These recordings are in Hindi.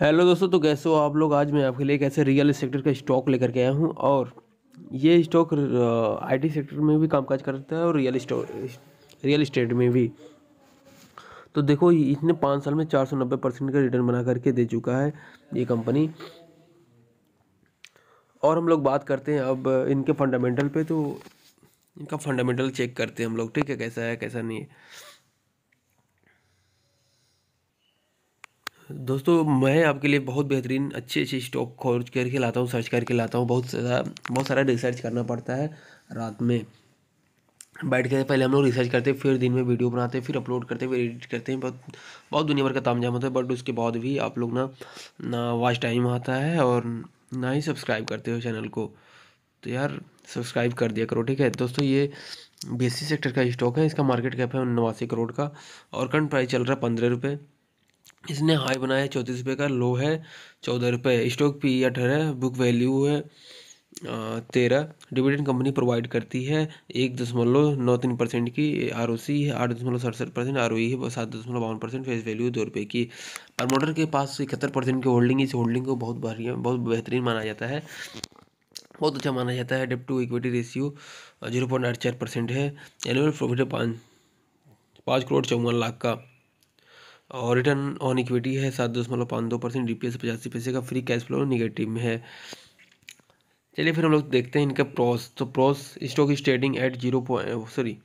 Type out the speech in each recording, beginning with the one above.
हेलो दोस्तों तो कैसे हो आप लोग आज मैं आपके लिए एक ऐसे रियल सेक्टर का स्टॉक लेकर के आया हूँ और ये स्टॉक आईटी सेक्टर में भी कामकाज करता है और रियल रियल इस्टेट में भी तो देखो इसने पाँच साल में चार सौ नब्बे परसेंट का रिटर्न बना करके दे चुका है ये कंपनी और हम लोग बात करते हैं अब इनके फंडामेंटल पे तो इनका फंडामेंटल चेक करते हैं हम लोग ठीक है कैसा है कैसा नहीं है दोस्तों मैं आपके लिए बहुत बेहतरीन अच्छे अच्छे स्टॉक खोज करके लाता हूँ सर्च करके लाता हूँ बहुत सारा बहुत सारा रिसर्च करना पड़ता है रात में बैठ के पहले हम लोग रिसर्च करते हैं फिर दिन में वीडियो बनाते हैं फिर अपलोड करते हैं फिर एडिट करते हैं बहुत बहुत दुनिया भर का जाम होता है बट उसके बाद भी आप लोग ना ना वाच टाइम आता है और ना ही सब्सक्राइब करते हो चैनल को तो यार सब्सक्राइब कर दिया करो ठीक है दोस्तों ये बी सेक्टर का स्टॉक है इसका मार्केट कैप है नवासी करोड़ का और करंट प्राइस चल रहा है पंद्रह रुपये इसने हाई बनाया है चौंतीस रुपये का लो है चौदह रुपये स्टॉक पी अठारह बुक वैल्यू है तेरह डिविडेंड कंपनी प्रोवाइड करती है एक दशमलव नौ तीन परसेंट की आर ओ सी है आठ दशमलव सड़सठ परसेंट आर ओ ई है सात दशमलव बावन परसेंट फेस वैल्यू दो रुपये की प्रमोटर के पास इकहत्तर परसेंट की होल्डिंग इस होल्डिंग को बहुत बढ़िया बहुत बेहतरीन माना जाता है बहुत अच्छा माना जाता है debt to equity ratio zero point आठ चार परसेंट है एनुअल प्रॉफिट है पाँच पाँच करोड़ चौवन लाख का और रिटर्न ऑन इक्विटी है सात दशमलव पाँच दो परसेंट डी पी एस पचासी पैसे का फ्री कैश फ्लो निगेटिव में है चलिए फिर हम लोग देखते हैं इनका प्रॉस तो pros stock is trading at zero point sorry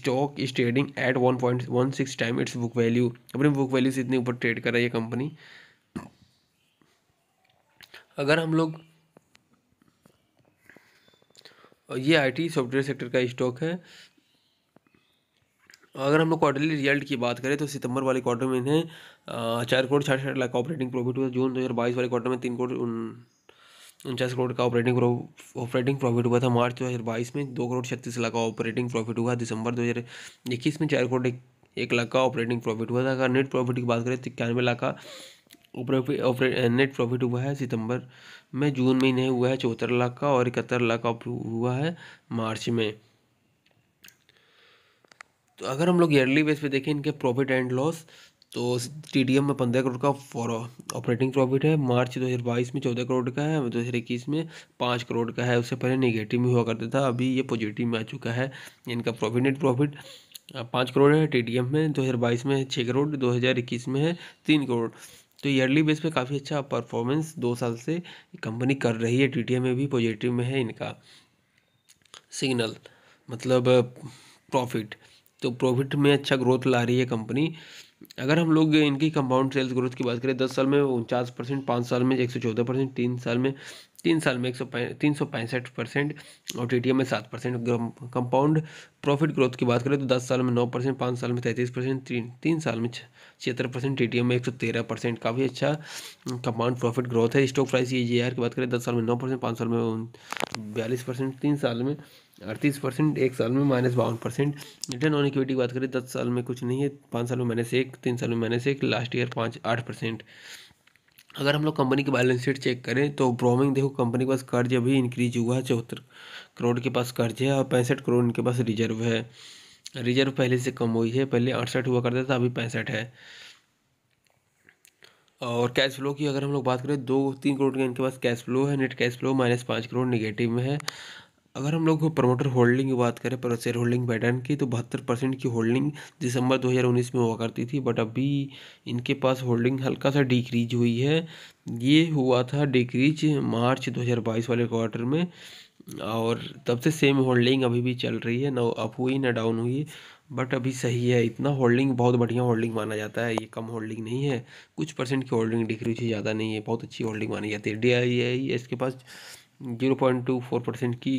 stock is trading at one point one six time it's book value अपने बुक वैल्यू से इतने ऊपर ट्रेड कर रही है कंपनी अगर हम लोग और ये आईटी सॉफ्टवेयर सेक्टर का स्टॉक है अगर हम लोग क्वार्टरली रिजल्ट की बात करें तो सितंबर वाले क्वार्टर में इन्हें चार करोड़ छियासठ लाख का ऑपरेटिंग प्रॉफिट हुआ जून दो हज़ार बाईस वाले क्वार्टर में तीन करोड़ उनचास करोड़ का ऑपरेटिंग ऑपरेटिंग प्रॉफिट हुआ था मार्च दो हज़ार बाईस में दो करोड़ छत्तीस लाख का ऑपरेटिंग प्रॉफिट हुआ दिसंबर दो हज़ार इक्कीस में चार करोड़ एक लाख का ऑपरेटिंग प्रॉफिट हुआ था अगर नेट प्रॉफिट की बात करें तो इक्यानवे लाख का नेट प्रॉफिट हुआ है सितंबर में जून में हुआ है चौहत्तर लाख का और इकहत्तर लाख का हुआ है मार्च में तो अगर हम लोग ईयरली बेस पे देखें इनके प्रॉफिट एंड लॉस तो टी में पंद्रह करोड़ का फॉर ऑपरेटिंग प्रॉफिट है मार्च दो हज़ार बाईस में चौदह करोड़ का है दो हज़ार इक्कीस में पाँच करोड़ का है उससे पहले नेगेटिव में हुआ करता था अभी ये पॉजिटिव में आ चुका है इनका प्रॉफिट नेट प्रॉफिट पाँच करोड़ है टी में दो हज़ार बाईस में छः करोड़ दो हज़ार इक्कीस में है तीन करोड़ तो ईयरली बेस पे काफ़ी अच्छा परफॉर्मेंस दो साल से कंपनी कर रही है टी में भी पॉजिटिव में है इनका सिग्नल मतलब प्रॉफिट तो प्रॉफिट में अच्छा ग्रोथ ला रही है कंपनी अगर हम लोग इनकी कंपाउंड सेल्स ग्रोथ की बात करें दस साल में उनचास परसेंट पाँच साल में एक सौ चौदह परसेंट तीन साल में तीन साल में एक सौ तीन सौ पैंसठ परसेंट और टी में सात परसेंट कंपाउंड प्रॉफिट ग्रोथ की बात करें तो दस साल में नौ परसेंट पाँच साल में तैंतीस परसेंट तीन तीन साल में छिहत्तर परसेंट टी में एक सौ तेरह परसेंट काफ़ी अच्छा कंपाउंड प्रॉफिट ग्रोथ है स्टॉक प्राइस ये जी की बात करें दस साल में नौ परसेंट पाँच साल में बयालीस परसेंट तीन साल में अड़तीस परसेंट एक साल में माइनस बावन परसेंट रिटर्न ऑन इक्विटी की बात करें दस साल में कुछ नहीं है पाँच साल में माइनस एक तीन साल में माइनस एक लास्ट ईयर पाँच आठ परसेंट अगर हम लोग कंपनी की बैलेंस शीट चेक करें तो ब्रोमिंग देखो कंपनी के पास कर्ज अभी इंक्रीज हुआ है चौहत्तर करोड़ के पास कर्ज है और पैंसठ करोड़ इनके पास रिजर्व है रिजर्व पहले से कम हुई है पहले अड़सठ हुआ करता था अभी पैंसठ है और कैश फ्लो की अगर हम लोग बात करें दो तीन करोड़ के इनके पास कैश फ्लो है नेट कैश फ्लो माइनस पाँच करोड़ निगेटिव में है अगर हम लोग प्रमोटर होल्डिंग की बात करें पर शेयर होल्डिंग पैटर्न की तो बहत्तर परसेंट की होल्डिंग दिसंबर 2019 में हुआ करती थी बट अभी इनके पास होल्डिंग हल्का सा डिक्रीज हुई है ये हुआ था डिक्रीज मार्च 2022 वाले क्वार्टर में और तब से सेम होल्डिंग अभी भी चल रही है ना अप हुई ना डाउन हुई बट अभी सही है इतना होल्डिंग बहुत बढ़िया होल्डिंग माना जाता है ये कम होल्डिंग नहीं है कुछ परसेंट की होल्डिंग डिक्रीज ही ज़्यादा नहीं है बहुत अच्छी होल्डिंग मानी जाती है डी आई आई इसके पास zero point two four percent की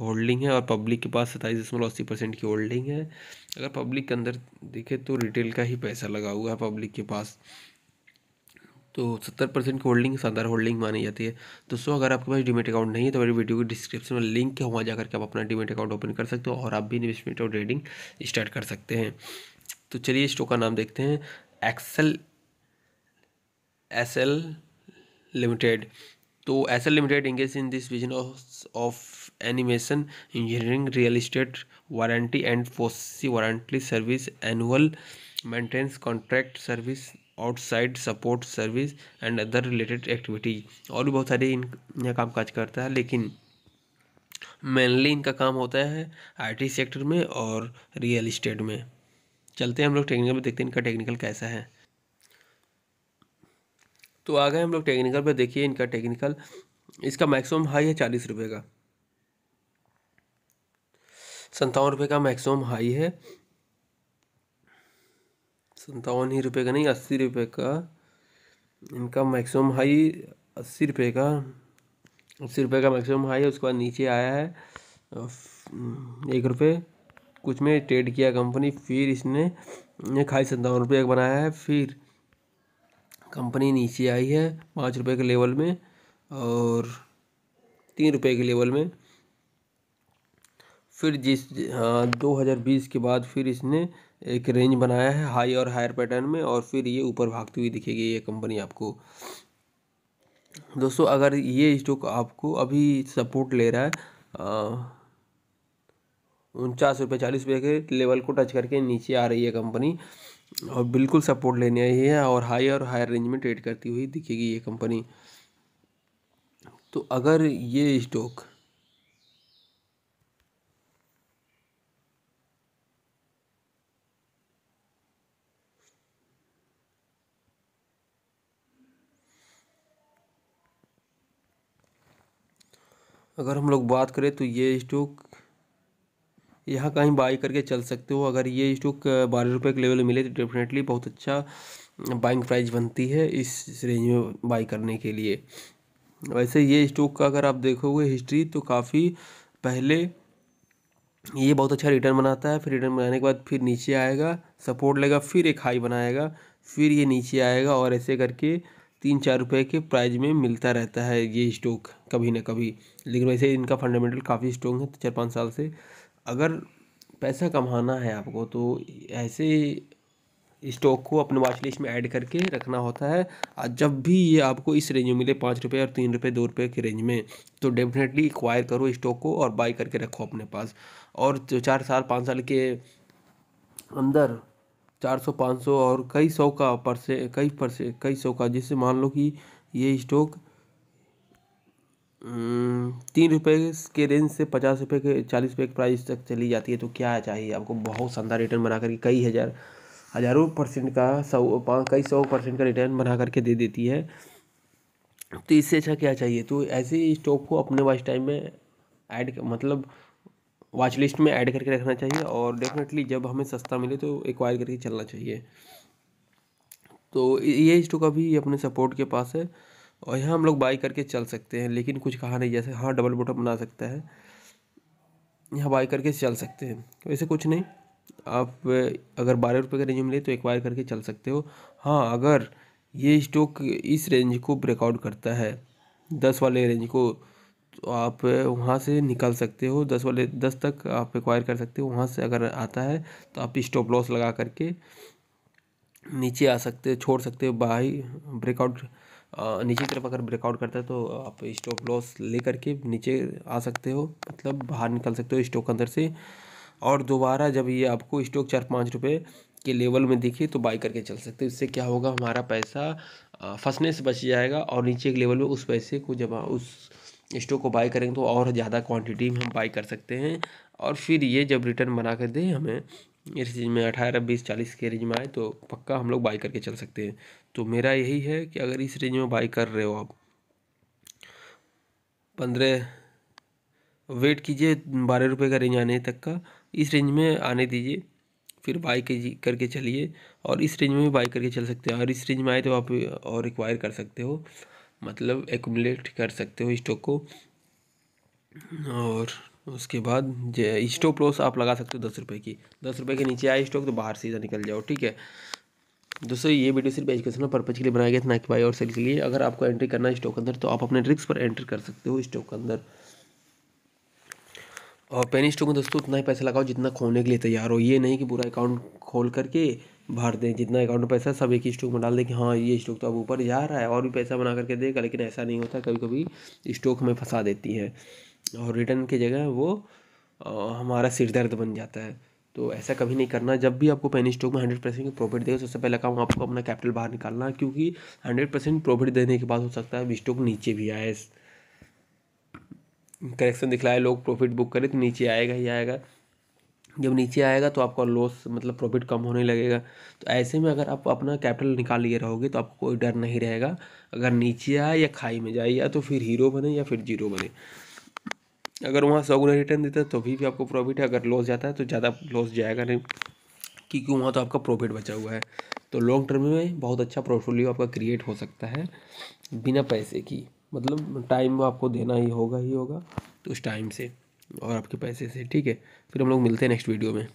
होल्डिंग है और पब्लिक के पास सताईस दशमलव अस्सी परसेंट की होल्डिंग है अगर पब्लिक के अंदर देखें तो रिटेल का ही पैसा लगा हुआ है पब्लिक के पास तो सत्तर परसेंट की होल्डिंग शानदार होल्डिंग मानी जाती है दोस्तों अगर आपके पास डिमेट अकाउंट नहीं है तो मेरी वीडियो की डिस्क्रिप्शन में लिंक है वहाँ जाकर के आप अपना डिमेट अकाउंट ओपन कर सकते हो और आप भी इन्वेस्टमेंट और ट्रेडिंग स्टार्ट कर सकते हैं तो चलिए स्टॉक का नाम देखते हैं एक्सल एस एल लिमिटेड तो S L limited engage in this business of animation engineering real estate warranty and फोसी warranty service annual maintenance contract service outside support service and other related activities और भी बहुत सारे इन यहाँ काम काज करता है लेकिन मेनली इनका काम होता है आईटी सेक्टर में और रियल इस्टेट में चलते हैं हम लोग टेक्निकल पर देखते हैं इनका टेक्निकल कैसा है तो आ गए हम लोग टेक्निकल पर देखिए इनका टेक्निकल इसका मैक्सिमम हाई है चालीस रुपये का संतावन रुपये का मैक्सिमम हाई है संतावन ही रुपये का नहीं अस्सी रुपये का इनका मैक्सिमम हाई अस्सी रुपये का अस्सी रुपये का मैक्सिमम हाई है उसके बाद नीचे आया है एक रुपये कुछ में ट्रेड किया कंपनी फिर इसने खाई संतावन रुपये का बनाया है फिर कंपनी नीचे आई है पाँच रुपये के लेवल में और तीन रुपये के लेवल में फिर जिस दो हज़ार बीस के बाद फिर इसने एक रेंज बनाया है हाई और हायर पैटर्न में और फिर ये ऊपर भागती हुई दिखेगी ये कंपनी आपको दोस्तों अगर ये स्टॉक आपको अभी सपोर्ट ले रहा है उनचास रुपये चालीस रुपये के लेवल को टच करके नीचे आ रही है कंपनी और बिल्कुल सपोर्ट लेने आई है और हाई और हायर रेंज में ट्रेड करती हुई दिखेगी ये कंपनी तो अगर ये स्टॉक अगर हम लोग बात करें तो ये स्टॉक यहाँ कहीं बाई करके चल सकते हो अगर ये स्टॉक बारह रुपये के लेवल मिले तो डेफिनेटली बहुत अच्छा बाइंग प्राइस बनती है इस रेंज में बाई करने के लिए वैसे ये स्टॉक का अगर आप देखोगे हिस्ट्री तो काफ़ी पहले ये बहुत अच्छा रिटर्न बनाता है फिर रिटर्न बनाने के बाद फिर नीचे आएगा सपोर्ट लेगा फिर एक हाई बनाएगा फिर ये नीचे आएगा और ऐसे करके तीन चार रुपये के प्राइज में मिलता रहता है ये स्टॉक कभी ना कभी लेकिन वैसे इनका फंडामेंटल काफ़ी स्ट्रॉन्ग है तो चार पाँच साल से अगर पैसा कमाना है आपको तो ऐसे स्टॉक को अपने वॉच लिस्ट में ऐड करके रखना होता है और जब भी ये आपको इस रेंज में मिले पाँच रुपये और तीन रुपये दो रुपये के रेंज में तो डेफिनेटली एक्वायर करो स्टॉक को और बाई करके रखो अपने पास और जो चार साल पाँच साल के अंदर चार सौ पाँच सौ और कई सौ का परसे कई परसे कई सौ का जैसे मान लो कि ये स्टॉक तीन रुपये के रेंज से पचास रुपये के चालीस रुपये के प्राइस तक चली जाती है तो क्या चाहिए आपको बहुत शानदार रिटर्न बना करके कई हज़ार हज़ारों परसेंट का सौ पाँच कई सौ परसेंट का रिटर्न बना करके दे देती है तो इससे अच्छा क्या चाहिए तो ऐसे स्टॉक को अपने वाइस टाइम में ऐड मतलब वॉच लिस्ट में ऐड करके रखना चाहिए और डेफिनेटली जब हमें सस्ता मिले तो एक्वायर करके चलना चाहिए तो ये स्टॉक अभी अपने सपोर्ट के पास है और यहाँ हम लोग बाई करके चल सकते हैं लेकिन कुछ कहा नहीं जैसे हाँ डबल बोटम बना सकता है यहाँ बाई करके चल सकते हैं वैसे तो कुछ नहीं आप अगर बारह रुपये का रेंज मिले तो एक्वायर करके चल सकते हो हाँ अगर ये स्टॉक इस रेंज को ब्रेकआउट करता है दस वाले रेंज को तो आप वहाँ से निकाल सकते हो दस वाले दस तक आप एक्वायर कर सकते हो वहाँ से अगर आता है तो आप स्टॉप लॉस लगा करके नीचे आ सकते हो छोड़ सकते हो बाई ब्रेकआउट नीचे की तरफ अगर ब्रेकआउट करता है तो आप स्टॉप लॉस ले करके नीचे आ सकते हो मतलब बाहर निकल सकते हो स्टॉक अंदर से और दोबारा जब ये आपको स्टॉक चार पाँच रुपये के लेवल में दिखे तो बाई करके चल सकते हो इससे क्या होगा हमारा पैसा फंसने से बच जाएगा और नीचे के लेवल में उस पैसे को जब उस स्टॉक को बाई करेंगे तो और ज़्यादा क्वांटिटी में हम बाई कर सकते हैं और फिर ये जब रिटर्न बना कर दें हमें इस रेंज में अठारह बीस चालीस के रेंज में आए तो पक्का हम लोग बाई करके चल सकते हैं तो मेरा यही है कि अगर इस रेंज में बाई कर रहे हो आप पंद्रह वेट कीजिए बारह रुपये का रेंज आने तक का इस रेंज में आने दीजिए फिर बाई के करके चलिए और इस रेंज में भी बाई करके चल सकते हैं और इस रेंज में आए तो आप और रिक्वायर कर सकते हो मतलब एकुमलेट कर सकते हो स्टॉक को और उसके बाद स्टॉप लॉस आप लगा सकते हो दस रुपये की दस रुपये के नीचे आए स्टॉक तो बाहर सीधा निकल जाओ ठीक है दोस्तों ये वीडियो सिर्फ एजुकेशनल पर्पज़ के लिए बनाया गया था ना कि बाई और सेल के लिए अगर आपको एंट्री करना है स्टॉक अंदर तो आप अपने रिक्स पर एंट्री कर सकते हो स्टॉक के अंदर और पेनी स्टॉक में दोस्तों उतना ही पैसा लगाओ जितना खोने के लिए तैयार हो ये नहीं कि पूरा अकाउंट खोल करके भर दें जितना अकाउंट में पैसा सब एक ही स्टॉक में डाल दें कि हाँ ये स्टॉक तो अब ऊपर जा रहा है और भी पैसा बना करके देगा लेकिन ऐसा नहीं होता कभी कभी स्टॉक हमें फंसा देती है और रिटर्न की जगह वो हमारा सिर दर्द बन जाता है तो ऐसा कभी नहीं करना जब भी आपको पैनी स्टॉक में हंड्रेड परसेंट प्रॉफिट देगा सबसे पहला काम आपको अपना कैपिटल बाहर निकालना क्योंकि हंड्रेड परसेंट प्रॉफिट देने के बाद हो सकता है स्टॉक नीचे भी आए करेक्शन दिखलाए लोग प्रॉफिट बुक करें तो नीचे आएगा ही आएगा जब नीचे आएगा तो आपका लॉस मतलब प्रॉफिट कम होने लगेगा तो ऐसे में अगर आप अपना कैपिटल निकाल लिए रहोगे तो आपको कोई डर नहीं रहेगा अगर नीचे आए या खाई में जाए या तो फिर हीरो बने या फिर जीरो बने अगर वहाँ सौ गुना रिटर्न देता है तो भी, भी आपको प्रॉफिट है अगर लॉस जाता है तो ज़्यादा लॉस जाएगा नहीं क्योंकि वहाँ तो आपका प्रॉफिट बचा हुआ है तो लॉन्ग टर्म में बहुत अच्छा पोर्टफोलियो आपका क्रिएट हो सकता है बिना पैसे की मतलब टाइम आपको देना ही होगा ही होगा तो उस टाइम से और आपके पैसे से ठीक है फिर हम लोग मिलते हैं नेक्स्ट वीडियो में